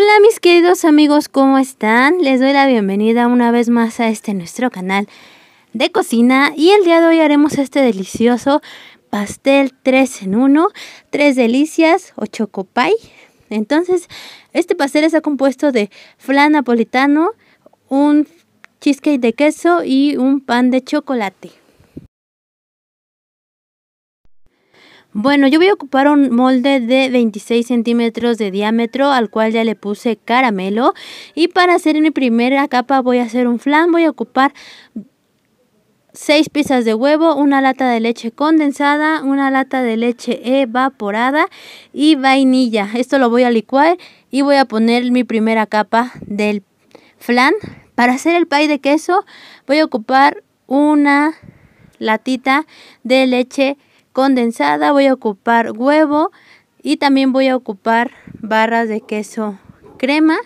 Hola mis queridos amigos, ¿cómo están? Les doy la bienvenida una vez más a este nuestro canal de cocina y el día de hoy haremos este delicioso pastel 3 en 1, 3 delicias o chocopay. Entonces, este pastel está compuesto de flan napolitano, un cheesecake de queso y un pan de chocolate. Bueno, yo voy a ocupar un molde de 26 centímetros de diámetro al cual ya le puse caramelo. Y para hacer mi primera capa voy a hacer un flan, voy a ocupar 6 piezas de huevo, una lata de leche condensada, una lata de leche evaporada y vainilla. Esto lo voy a licuar y voy a poner mi primera capa del flan. Para hacer el pay de queso voy a ocupar una latita de leche condensada, voy a ocupar huevo y también voy a ocupar barras de queso crema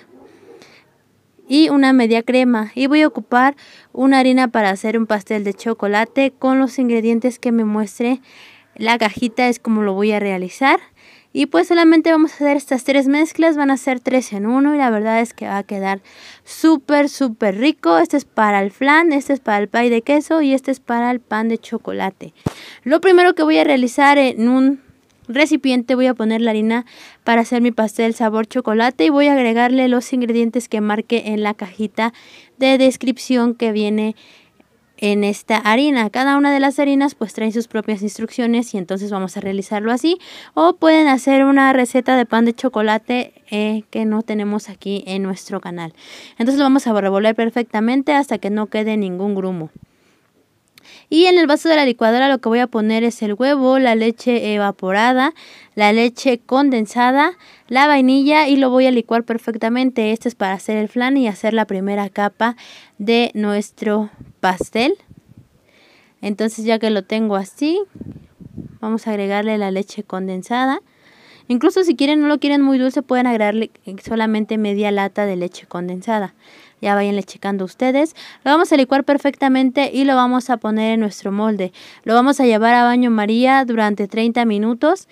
y una media crema y voy a ocupar una harina para hacer un pastel de chocolate con los ingredientes que me muestre la cajita es como lo voy a realizar y pues solamente vamos a hacer estas tres mezclas, van a ser tres en uno y la verdad es que va a quedar súper, súper rico. Este es para el flan, este es para el pie de queso y este es para el pan de chocolate. Lo primero que voy a realizar en un recipiente voy a poner la harina para hacer mi pastel sabor chocolate y voy a agregarle los ingredientes que marque en la cajita de descripción que viene en esta harina. Cada una de las harinas pues trae sus propias instrucciones y entonces vamos a realizarlo así. O pueden hacer una receta de pan de chocolate eh, que no tenemos aquí en nuestro canal. Entonces lo vamos a revolver perfectamente hasta que no quede ningún grumo. Y en el vaso de la licuadora lo que voy a poner es el huevo, la leche evaporada, la leche condensada, la vainilla y lo voy a licuar perfectamente. Esto es para hacer el flan y hacer la primera capa de nuestro pastel. Entonces ya que lo tengo así, vamos a agregarle la leche condensada Incluso si quieren no lo quieren muy dulce, pueden agregarle solamente media lata de leche condensada. Ya vayan checando ustedes. Lo vamos a licuar perfectamente y lo vamos a poner en nuestro molde. Lo vamos a llevar a baño María durante 30 minutos.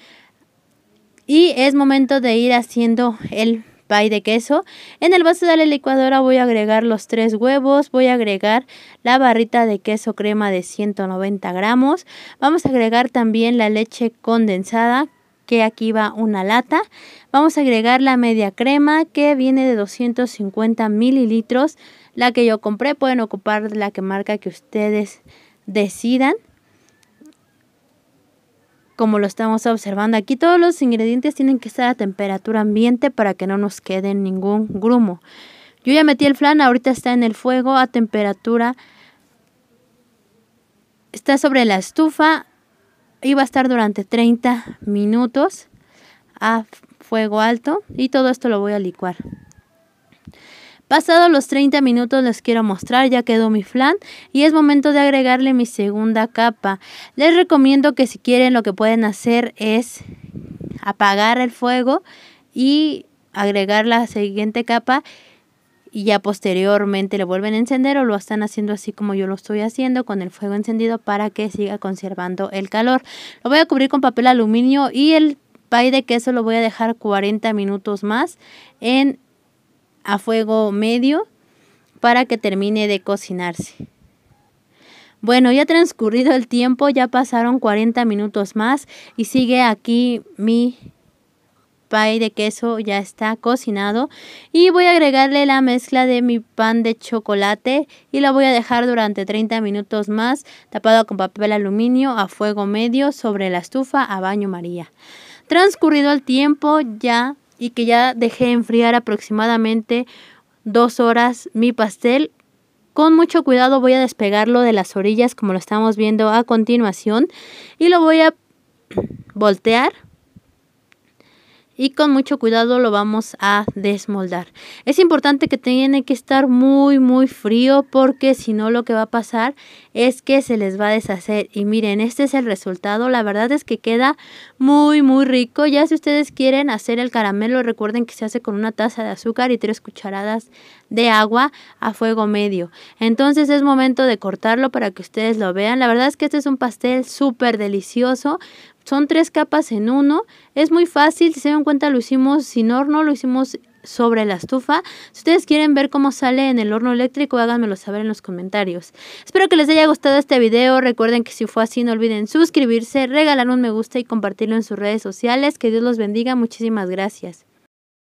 Y es momento de ir haciendo el pay de queso. En el vaso de la licuadora voy a agregar los tres huevos, voy a agregar la barrita de queso crema de 190 gramos, vamos a agregar también la leche condensada que aquí va una lata. Vamos a agregar la media crema que viene de 250 mililitros. La que yo compré, pueden ocupar la que marca que ustedes decidan. Como lo estamos observando aquí, todos los ingredientes tienen que estar a temperatura ambiente para que no nos quede ningún grumo. Yo ya metí el flan, ahorita está en el fuego a temperatura. Está sobre la estufa y va a estar durante 30 minutos a fuego alto y todo esto lo voy a licuar. Pasados los 30 minutos les quiero mostrar, ya quedó mi flan y es momento de agregarle mi segunda capa. Les recomiendo que si quieren lo que pueden hacer es apagar el fuego y agregar la siguiente capa y ya posteriormente le vuelven a encender o lo están haciendo así como yo lo estoy haciendo con el fuego encendido para que siga conservando el calor. Lo voy a cubrir con papel aluminio y el pay de queso lo voy a dejar 40 minutos más en a fuego medio para que termine de cocinarse. Bueno, ya transcurrido el tiempo, ya pasaron 40 minutos más y sigue aquí mi pay de queso ya está cocinado y voy a agregarle la mezcla de mi pan de chocolate y la voy a dejar durante 30 minutos más tapado con papel aluminio a fuego medio sobre la estufa a baño María. Transcurrido el tiempo ya y que ya dejé enfriar aproximadamente dos horas mi pastel con mucho cuidado voy a despegarlo de las orillas como lo estamos viendo a continuación y lo voy a voltear y con mucho cuidado lo vamos a desmoldar. Es importante que tiene que estar muy muy frío porque si no lo que va a pasar es que se les va a deshacer y miren este es el resultado la verdad es que queda muy muy rico ya si ustedes quieren hacer el caramelo recuerden que se hace con una taza de azúcar y tres cucharadas de agua a fuego medio entonces es momento de cortarlo para que ustedes lo vean la verdad es que este es un pastel súper delicioso son tres capas en uno. Es muy fácil, si se dan cuenta lo hicimos sin horno, lo hicimos sobre la estufa. Si ustedes quieren ver cómo sale en el horno eléctrico, háganmelo saber en los comentarios. Espero que les haya gustado este video. Recuerden que si fue así, no olviden suscribirse, regalar un me gusta y compartirlo en sus redes sociales. Que Dios los bendiga. Muchísimas gracias.